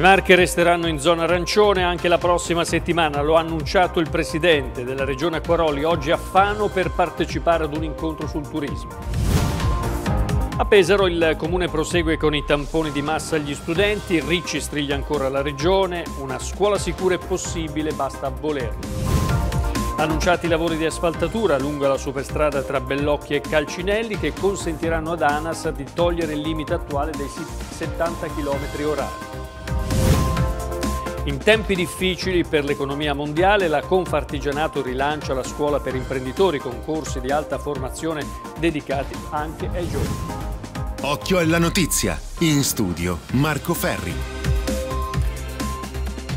Le Marche resteranno in zona arancione anche la prossima settimana, lo ha annunciato il presidente della regione Acquaroli oggi a Fano per partecipare ad un incontro sul turismo. A Pesaro il comune prosegue con i tamponi di massa agli studenti, Ricci striglia ancora la regione, una scuola sicura è possibile, basta volerlo. Annunciati i lavori di asfaltatura lungo la superstrada tra Bellocchi e Calcinelli che consentiranno ad ANAS di togliere il limite attuale dei 70 km orari. In tempi difficili per l'economia mondiale, la Confartigianato rilancia la scuola per imprenditori con corsi di alta formazione dedicati anche ai giovani. Occhio alla notizia. In studio Marco Ferri.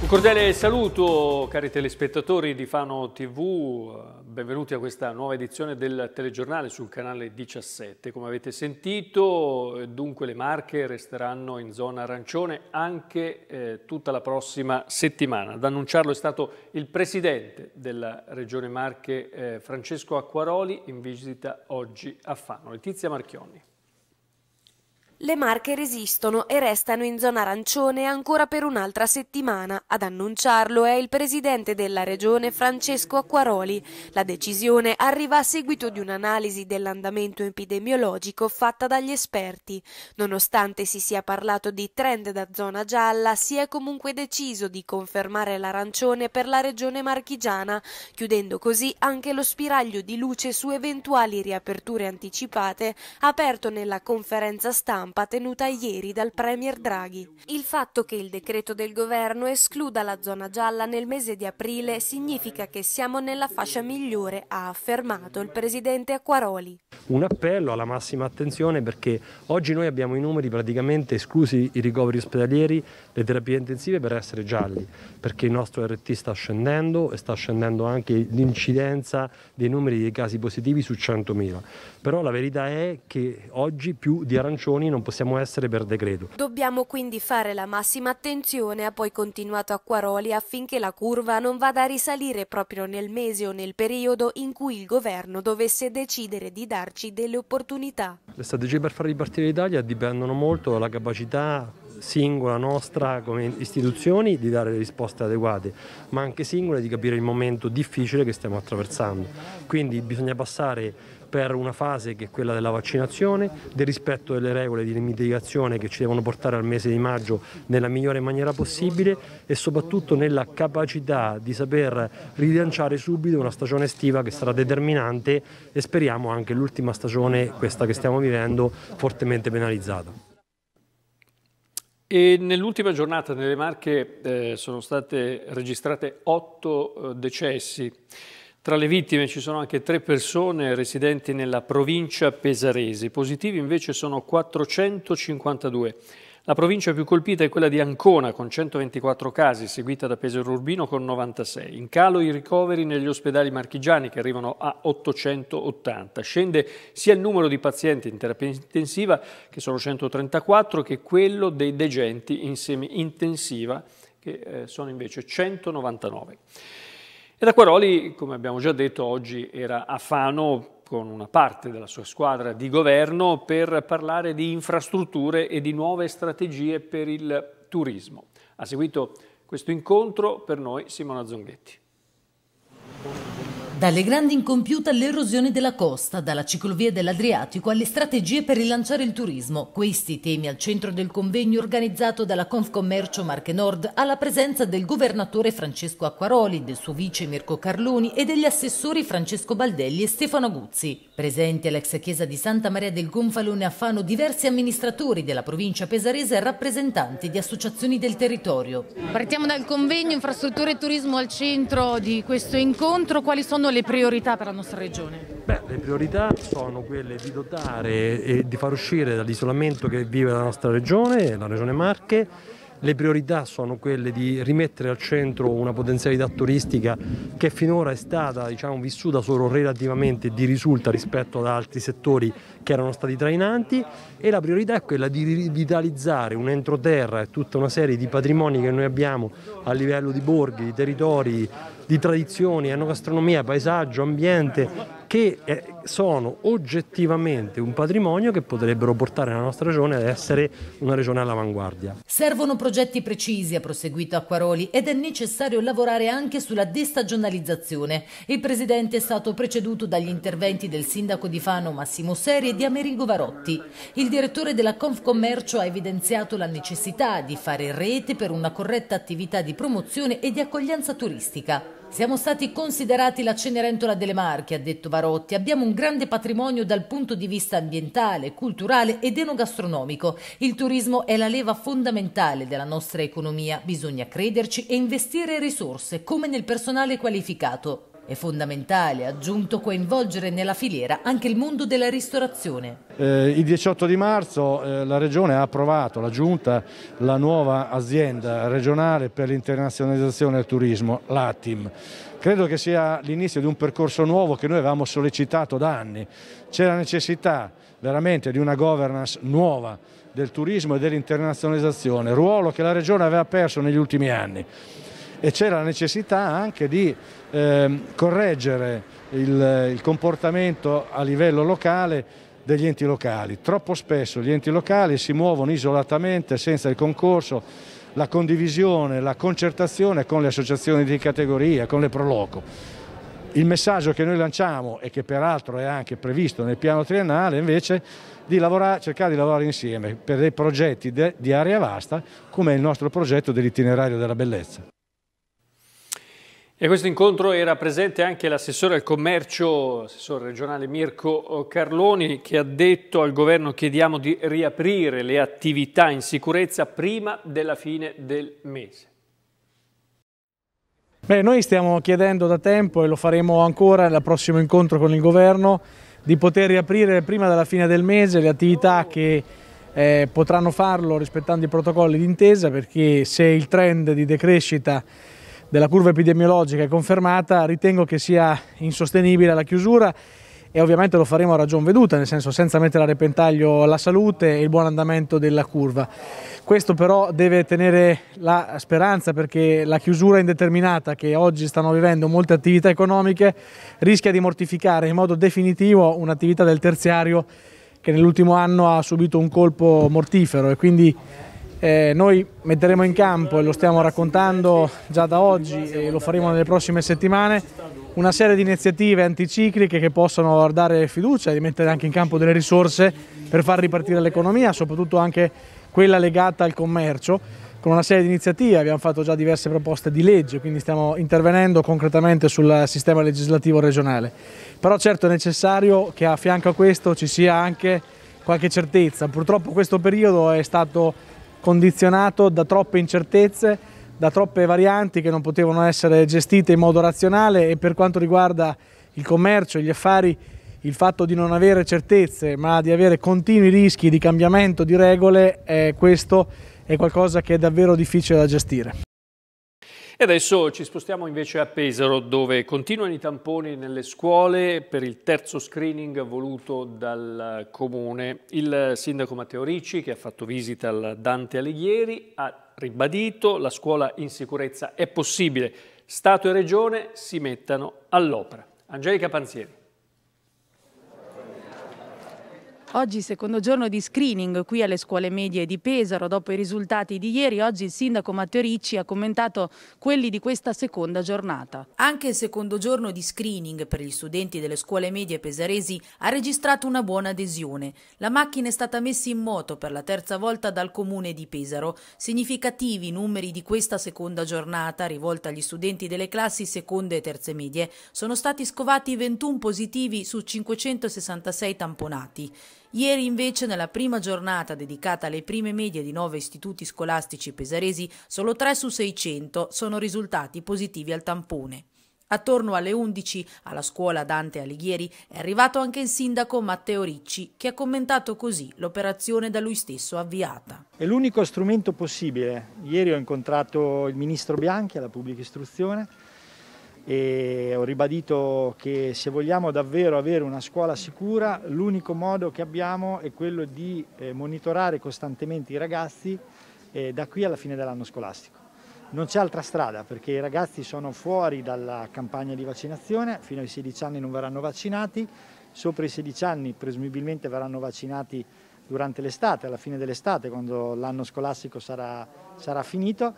Un cordiale saluto cari telespettatori di Fano TV, benvenuti a questa nuova edizione del telegiornale sul canale 17. Come avete sentito, dunque le Marche resteranno in zona arancione anche eh, tutta la prossima settimana. Ad annunciarlo è stato il presidente della Regione Marche, eh, Francesco Acquaroli, in visita oggi a Fano. Letizia Marchionni. Le Marche resistono e restano in zona arancione ancora per un'altra settimana. Ad annunciarlo è il presidente della regione Francesco Acquaroli. La decisione arriva a seguito di un'analisi dell'andamento epidemiologico fatta dagli esperti. Nonostante si sia parlato di trend da zona gialla, si è comunque deciso di confermare l'arancione per la regione marchigiana, chiudendo così anche lo spiraglio di luce su eventuali riaperture anticipate aperto nella conferenza stampa stampa tenuta ieri dal Premier Draghi. Il fatto che il decreto del governo escluda la zona gialla nel mese di aprile significa che siamo nella fascia migliore, ha affermato il presidente Acquaroli. Un appello alla massima attenzione perché oggi noi abbiamo i numeri praticamente esclusi i ricoveri ospedalieri, le terapie intensive per essere gialli, perché il nostro RT sta scendendo e sta scendendo anche l'incidenza dei numeri dei casi positivi su 100.000. Però la verità è che oggi più di arancioni non possiamo essere per decreto. Dobbiamo quindi fare la massima attenzione, ha poi continuato Acquaroli, affinché la curva non vada a risalire proprio nel mese o nel periodo in cui il governo dovesse decidere di darci delle opportunità. Le strategie per far ripartire l'Italia dipendono molto dalla capacità singola nostra come istituzioni di dare risposte adeguate, ma anche singola di capire il momento difficile che stiamo attraversando. Quindi bisogna passare per una fase che è quella della vaccinazione, del rispetto delle regole di mitigazione che ci devono portare al mese di maggio nella migliore maniera possibile e soprattutto nella capacità di saper rilanciare subito una stagione estiva che sarà determinante e speriamo anche l'ultima stagione, questa che stiamo vivendo, fortemente penalizzata. E nell'ultima giornata nelle Marche eh, sono state registrate otto eh, decessi. Tra le vittime ci sono anche tre persone residenti nella provincia pesarese, I positivi invece sono 452. La provincia più colpita è quella di Ancona con 124 casi, seguita da Pesaro Urbino con 96. In calo i ricoveri negli ospedali marchigiani che arrivano a 880. Scende sia il numero di pazienti in terapia intensiva, che sono 134, che quello dei degenti in semi intensiva, che eh, sono invece 199. E da Quaroli, come abbiamo già detto, oggi era a Fano con una parte della sua squadra di governo per parlare di infrastrutture e di nuove strategie per il turismo. Ha seguito questo incontro per noi Simona Zonghetti. Dalle grandi incompiute all'erosione della costa, dalla ciclovia dell'Adriatico alle strategie per rilanciare il turismo, questi temi al centro del convegno organizzato dalla Confcommercio Marche Nord alla presenza del governatore Francesco Acquaroli, del suo vice Mirko Carloni e degli assessori Francesco Baldelli e Stefano Guzzi. Presenti all'ex chiesa di Santa Maria del Gonfalone a Fano diversi amministratori della provincia pesarese e rappresentanti di associazioni del territorio. Partiamo dal convegno infrastrutture e turismo al centro di questo incontro. Quali sono le priorità per la nostra regione? Beh, le priorità sono quelle di dotare e di far uscire dall'isolamento che vive la nostra regione, la regione Marche, le priorità sono quelle di rimettere al centro una potenzialità turistica che finora è stata diciamo, vissuta solo relativamente di risulta rispetto ad altri settori che erano stati trainanti e la priorità è quella di rivitalizzare un entroterra e tutta una serie di patrimoni che noi abbiamo a livello di borghi, di territori, di tradizioni, enogastronomia, paesaggio, ambiente, che eh, sono oggettivamente un patrimonio che potrebbero portare la nostra regione ad essere una regione all'avanguardia. Servono progetti precisi, ha proseguito Acquaroli, ed è necessario lavorare anche sulla destagionalizzazione. Il presidente è stato preceduto dagli interventi del sindaco di Fano Massimo Seri e di Amerigo Varotti. Il direttore della Confcommercio ha evidenziato la necessità di fare rete per una corretta attività di promozione e di accoglienza turistica. Siamo stati considerati la Cenerentola delle Marche, ha detto Varotti. Abbiamo un grande patrimonio dal punto di vista ambientale, culturale ed enogastronomico. Il turismo è la leva fondamentale della nostra economia. Bisogna crederci e investire risorse, come nel personale qualificato. È fondamentale, aggiunto, coinvolgere nella filiera anche il mondo della ristorazione. Eh, il 18 di marzo eh, la Regione ha approvato, la Giunta, la nuova azienda regionale per l'internazionalizzazione del turismo, l'ATIM. Credo che sia l'inizio di un percorso nuovo che noi avevamo sollecitato da anni. C'è la necessità veramente di una governance nuova del turismo e dell'internazionalizzazione, ruolo che la Regione aveva perso negli ultimi anni e c'era la necessità anche di eh, correggere il, il comportamento a livello locale degli enti locali. Troppo spesso gli enti locali si muovono isolatamente senza il concorso la condivisione, la concertazione con le associazioni di categoria, con le Proloco. Il messaggio che noi lanciamo e che peraltro è anche previsto nel piano triennale invece di lavorare, cercare di lavorare insieme per dei progetti de, di area vasta come il nostro progetto dell'itinerario della bellezza. E a questo incontro era presente anche l'assessore al commercio, assessore regionale Mirko eh, Carloni, che ha detto al governo chiediamo di riaprire le attività in sicurezza prima della fine del mese. Beh, noi stiamo chiedendo da tempo e lo faremo ancora nel prossimo incontro con il governo di poter riaprire prima della fine del mese le attività che eh, potranno farlo rispettando i protocolli d'intesa perché se il trend di decrescita della curva epidemiologica è confermata, ritengo che sia insostenibile la chiusura e ovviamente lo faremo a ragion veduta, nel senso senza mettere a repentaglio la salute e il buon andamento della curva. Questo però deve tenere la speranza perché la chiusura indeterminata che oggi stanno vivendo molte attività economiche rischia di mortificare in modo definitivo un'attività del terziario che nell'ultimo anno ha subito un colpo mortifero e quindi eh, noi metteremo in campo, e lo stiamo raccontando già da oggi e lo faremo nelle prossime settimane, una serie di iniziative anticicliche che possano dare fiducia e mettere anche in campo delle risorse per far ripartire l'economia, soprattutto anche quella legata al commercio. Con una serie di iniziative abbiamo fatto già diverse proposte di legge, quindi stiamo intervenendo concretamente sul sistema legislativo regionale. Però certo è necessario che a fianco a questo ci sia anche qualche certezza. Purtroppo questo periodo è stato condizionato da troppe incertezze, da troppe varianti che non potevano essere gestite in modo razionale e per quanto riguarda il commercio, gli affari, il fatto di non avere certezze ma di avere continui rischi di cambiamento di regole, eh, questo è qualcosa che è davvero difficile da gestire. E adesso ci spostiamo invece a Pesaro dove continuano i tamponi nelle scuole per il terzo screening voluto dal comune. Il sindaco Matteo Ricci che ha fatto visita al Dante Alighieri ha ribadito la scuola in sicurezza è possibile. Stato e Regione si mettano all'opera. Angelica Panzieri. Oggi secondo giorno di screening qui alle scuole medie di Pesaro. Dopo i risultati di ieri, oggi il sindaco Matteo Ricci ha commentato quelli di questa seconda giornata. Anche il secondo giorno di screening per gli studenti delle scuole medie pesaresi ha registrato una buona adesione. La macchina è stata messa in moto per la terza volta dal comune di Pesaro. Significativi i numeri di questa seconda giornata rivolta agli studenti delle classi seconde e terze medie. Sono stati scovati 21 positivi su 566 tamponati. Ieri invece, nella prima giornata dedicata alle prime medie di nove istituti scolastici pesaresi, solo 3 su 600 sono risultati positivi al tampone. Attorno alle 11 alla scuola Dante Alighieri è arrivato anche il sindaco Matteo Ricci che ha commentato così l'operazione da lui stesso avviata. È l'unico strumento possibile. Ieri ho incontrato il ministro Bianchi alla pubblica istruzione e ho ribadito che se vogliamo davvero avere una scuola sicura l'unico modo che abbiamo è quello di eh, monitorare costantemente i ragazzi eh, da qui alla fine dell'anno scolastico. Non c'è altra strada perché i ragazzi sono fuori dalla campagna di vaccinazione, fino ai 16 anni non verranno vaccinati, sopra i 16 anni presumibilmente verranno vaccinati durante l'estate, alla fine dell'estate, quando l'anno scolastico sarà, sarà finito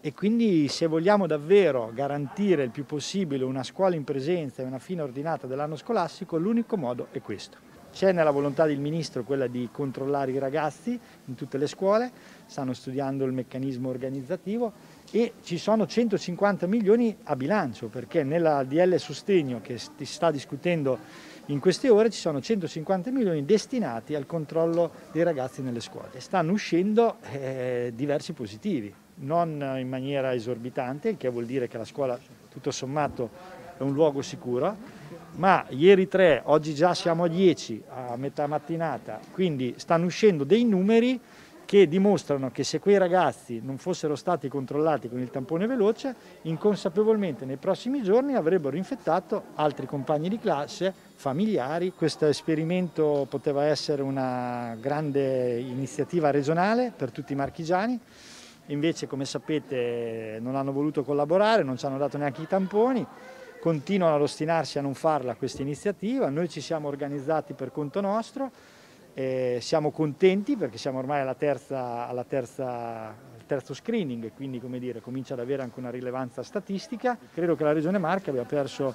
e quindi se vogliamo davvero garantire il più possibile una scuola in presenza e una fine ordinata dell'anno scolastico, l'unico modo è questo. C'è nella volontà del Ministro quella di controllare i ragazzi in tutte le scuole, stanno studiando il meccanismo organizzativo e ci sono 150 milioni a bilancio perché nella DL Sostegno che si sta discutendo in queste ore ci sono 150 milioni destinati al controllo dei ragazzi nelle scuole. Stanno uscendo eh, diversi positivi, non in maniera esorbitante, il che vuol dire che la scuola tutto sommato è un luogo sicuro, ma ieri 3, oggi già siamo a 10 a metà mattinata, quindi stanno uscendo dei numeri che dimostrano che se quei ragazzi non fossero stati controllati con il tampone veloce, inconsapevolmente nei prossimi giorni avrebbero infettato altri compagni di classe, familiari. Questo esperimento poteva essere una grande iniziativa regionale per tutti i marchigiani, invece come sapete non hanno voluto collaborare, non ci hanno dato neanche i tamponi, continuano ad ostinarsi a non farla questa iniziativa, noi ci siamo organizzati per conto nostro, eh, siamo contenti perché siamo ormai alla terza, alla terza, al terzo screening e quindi dire, comincia ad avere anche una rilevanza statistica. Credo che la Regione Marche abbia perso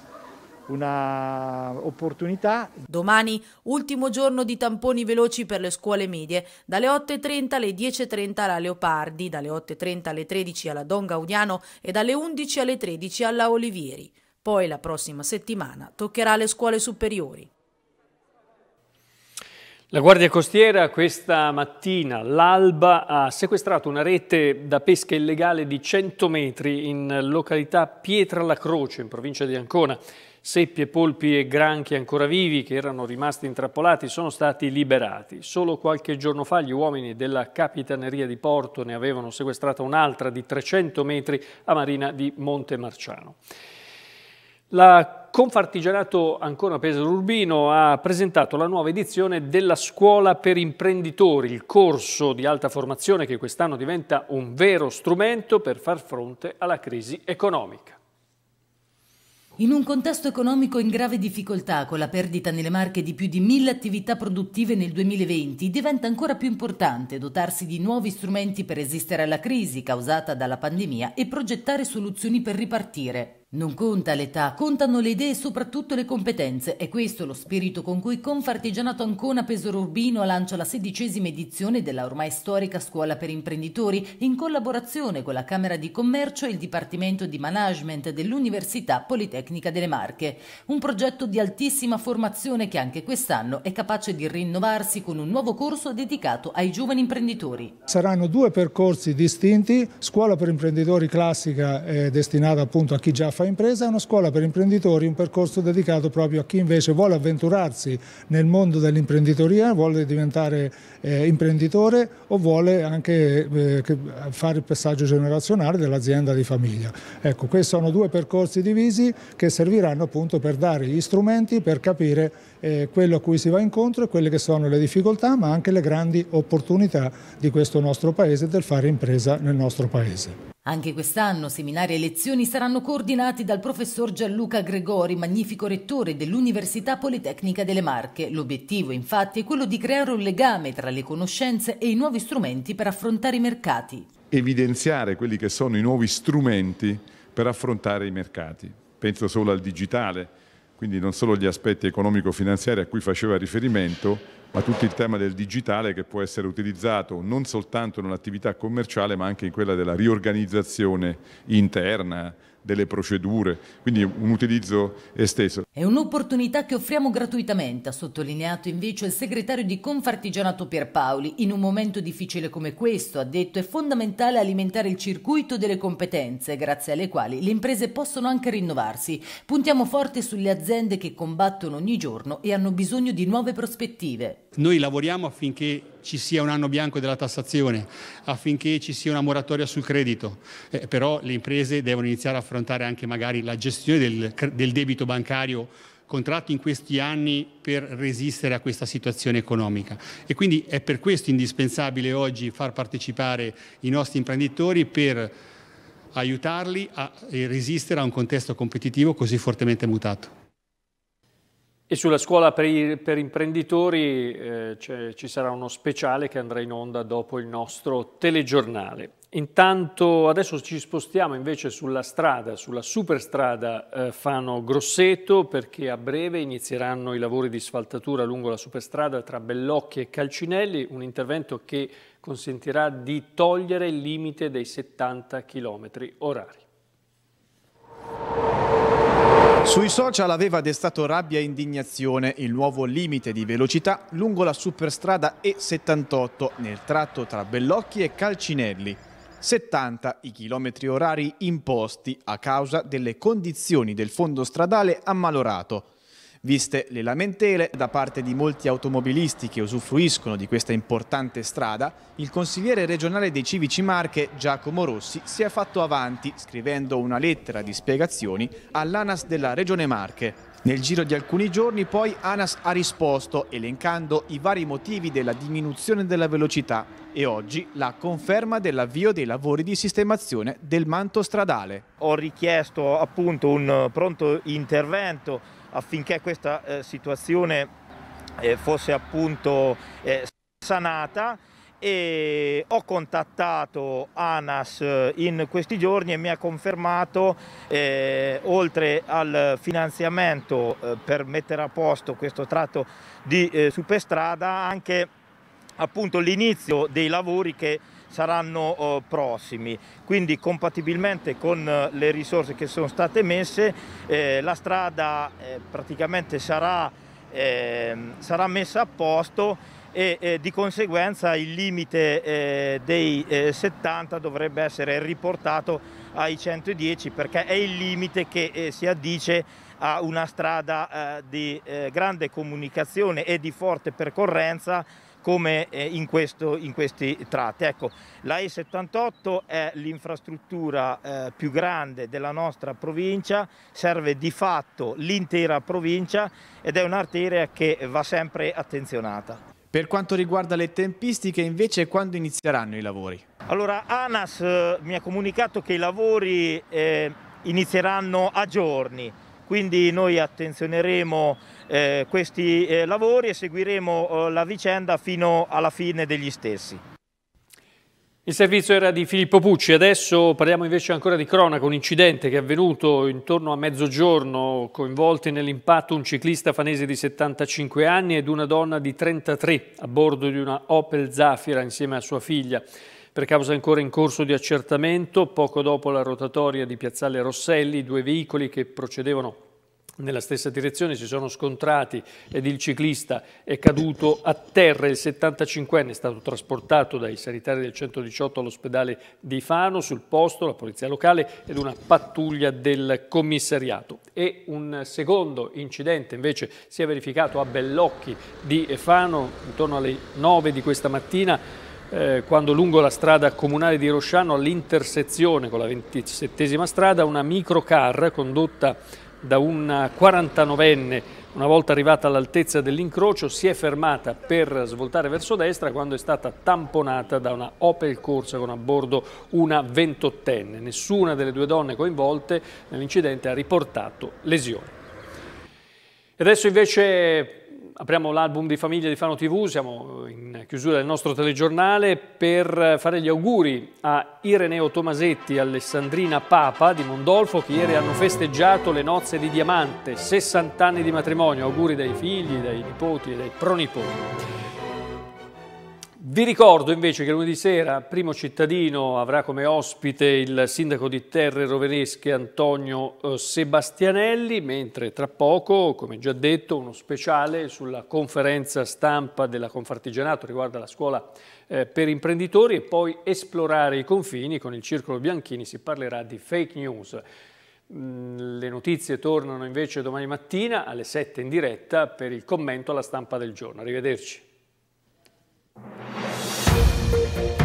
un'opportunità. Domani, ultimo giorno di tamponi veloci per le scuole medie, dalle 8.30 alle 10.30 alla Leopardi, dalle 8.30 alle 13 alla Don Gaudiano e dalle 11 alle 13 alla Olivieri. Poi la prossima settimana toccherà alle scuole superiori. La Guardia Costiera questa mattina l'alba, ha sequestrato una rete da pesca illegale di 100 metri in località Pietra la Croce, in provincia di Ancona. Seppie, polpi e granchi ancora vivi che erano rimasti intrappolati sono stati liberati. Solo qualche giorno fa gli uomini della Capitaneria di Porto ne avevano sequestrata un'altra di 300 metri a Marina di Monte Marciano. La Confartigianato Ancona Pesaro Urbino ha presentato la nuova edizione della Scuola per Imprenditori, il corso di alta formazione che quest'anno diventa un vero strumento per far fronte alla crisi economica. In un contesto economico in grave difficoltà, con la perdita nelle marche di più di mille attività produttive nel 2020, diventa ancora più importante dotarsi di nuovi strumenti per resistere alla crisi causata dalla pandemia e progettare soluzioni per ripartire. Non conta l'età, contano le idee e soprattutto le competenze. È questo lo spirito con cui Confartigianato Ancona Pesaro Urbino lancia la sedicesima edizione della ormai storica Scuola per Imprenditori in collaborazione con la Camera di Commercio e il Dipartimento di Management dell'Università Politecnica delle Marche. Un progetto di altissima formazione che anche quest'anno è capace di rinnovarsi con un nuovo corso dedicato ai giovani imprenditori. Saranno due percorsi distinti, Scuola per Imprenditori classica eh, destinata appunto a chi già fa fa impresa è una scuola per imprenditori, un percorso dedicato proprio a chi invece vuole avventurarsi nel mondo dell'imprenditoria, vuole diventare eh, imprenditore o vuole anche eh, fare il passaggio generazionale dell'azienda di famiglia. Ecco, questi sono due percorsi divisi che serviranno appunto per dare gli strumenti per capire eh, quello a cui si va incontro e quelle che sono le difficoltà ma anche le grandi opportunità di questo nostro Paese e del fare impresa nel nostro Paese. Anche quest'anno seminari e lezioni saranno coordinati dal professor Gianluca Gregori, magnifico rettore dell'Università Politecnica delle Marche. L'obiettivo infatti è quello di creare un legame tra le conoscenze e i nuovi strumenti per affrontare i mercati. Evidenziare quelli che sono i nuovi strumenti per affrontare i mercati. Penso solo al digitale, quindi non solo agli aspetti economico-finanziari a cui faceva riferimento, ma tutto il tema del digitale che può essere utilizzato non soltanto in un'attività commerciale ma anche in quella della riorganizzazione interna delle procedure, quindi un utilizzo esteso. È un'opportunità che offriamo gratuitamente, ha sottolineato invece il segretario di Confartigianato Pierpaoli. In un momento difficile come questo, ha detto, è fondamentale alimentare il circuito delle competenze, grazie alle quali le imprese possono anche rinnovarsi. Puntiamo forte sulle aziende che combattono ogni giorno e hanno bisogno di nuove prospettive. Noi lavoriamo affinché ci sia un anno bianco della tassazione, affinché ci sia una moratoria sul credito, eh, però le imprese devono iniziare a affrontare anche magari la gestione del, del debito bancario contratto in questi anni per resistere a questa situazione economica e quindi è per questo indispensabile oggi far partecipare i nostri imprenditori per aiutarli a eh, resistere a un contesto competitivo così fortemente mutato. E sulla scuola per, i, per imprenditori eh, ci sarà uno speciale che andrà in onda dopo il nostro telegiornale. Intanto adesso ci spostiamo invece sulla strada, sulla superstrada eh, Fano-Grosseto perché a breve inizieranno i lavori di sfaltatura lungo la superstrada tra Bellocchi e Calcinelli, un intervento che consentirà di togliere il limite dei 70 km orari. Sui social aveva destato rabbia e indignazione il nuovo limite di velocità lungo la superstrada E78 nel tratto tra Bellocchi e Calcinelli. 70 i chilometri orari imposti a causa delle condizioni del fondo stradale ammalorato. Viste le lamentele da parte di molti automobilisti che usufruiscono di questa importante strada, il consigliere regionale dei Civici Marche, Giacomo Rossi, si è fatto avanti scrivendo una lettera di spiegazioni all'ANAS della Regione Marche. Nel giro di alcuni giorni poi ANAS ha risposto elencando i vari motivi della diminuzione della velocità e oggi la conferma dell'avvio dei lavori di sistemazione del manto stradale. Ho richiesto appunto un pronto intervento affinché questa eh, situazione eh, fosse appunto eh, sanata e ho contattato ANAS eh, in questi giorni e mi ha confermato eh, oltre al finanziamento eh, per mettere a posto questo tratto di eh, superstrada anche l'inizio dei lavori che saranno oh, prossimi. Quindi compatibilmente con eh, le risorse che sono state messe, eh, la strada eh, praticamente sarà, ehm, sarà messa a posto e eh, di conseguenza il limite eh, dei eh, 70 dovrebbe essere riportato ai 110 perché è il limite che si addice a una strada di grande comunicazione e di forte percorrenza come eh, in, questo, in questi tratti. Ecco, la E78 è l'infrastruttura eh, più grande della nostra provincia, serve di fatto l'intera provincia ed è un'arteria che va sempre attenzionata. Per quanto riguarda le tempistiche, invece, quando inizieranno i lavori? Allora, ANAS eh, mi ha comunicato che i lavori eh, inizieranno a giorni quindi noi attenzioneremo eh, questi eh, lavori e seguiremo eh, la vicenda fino alla fine degli stessi. Il servizio era di Filippo Pucci, adesso parliamo invece ancora di cronaca, un incidente che è avvenuto intorno a mezzogiorno, coinvolti nell'impatto un ciclista fanese di 75 anni ed una donna di 33 a bordo di una Opel Zafira insieme a sua figlia per causa ancora in corso di accertamento. Poco dopo la rotatoria di Piazzale Rosselli, due veicoli che procedevano nella stessa direzione si sono scontrati ed il ciclista è caduto a terra. Il 75enne è stato trasportato dai sanitari del 118 all'ospedale di Fano, sul posto la polizia locale ed una pattuglia del commissariato. E un secondo incidente invece si è verificato a Bellocchi di Fano intorno alle 9 di questa mattina eh, quando lungo la strada comunale di Rosciano all'intersezione con la 27 strada una microcar condotta da una 49enne una volta arrivata all'altezza dell'incrocio si è fermata per svoltare verso destra quando è stata tamponata da una Opel Corsa con a bordo una 28enne. Nessuna delle due donne coinvolte nell'incidente ha riportato lesioni. E adesso invece apriamo l'album di famiglia di Fano TV, siamo in chiusura del nostro telegiornale per fare gli auguri a Ireneo Tomasetti e Alessandrina Papa di Mondolfo che ieri hanno festeggiato le nozze di diamante, 60 anni di matrimonio, auguri dai figli, dai nipoti e dai pronipoti. Vi ricordo invece che lunedì sera Primo Cittadino avrà come ospite il sindaco di Terre Roveresche Antonio eh, Sebastianelli, mentre tra poco, come già detto, uno speciale sulla conferenza stampa della Confartigianato riguardo alla scuola eh, per imprenditori e poi esplorare i confini con il Circolo Bianchini si parlerà di fake news. Mm, le notizie tornano invece domani mattina alle 7 in diretta per il commento alla stampa del giorno. Arrivederci. Thank you.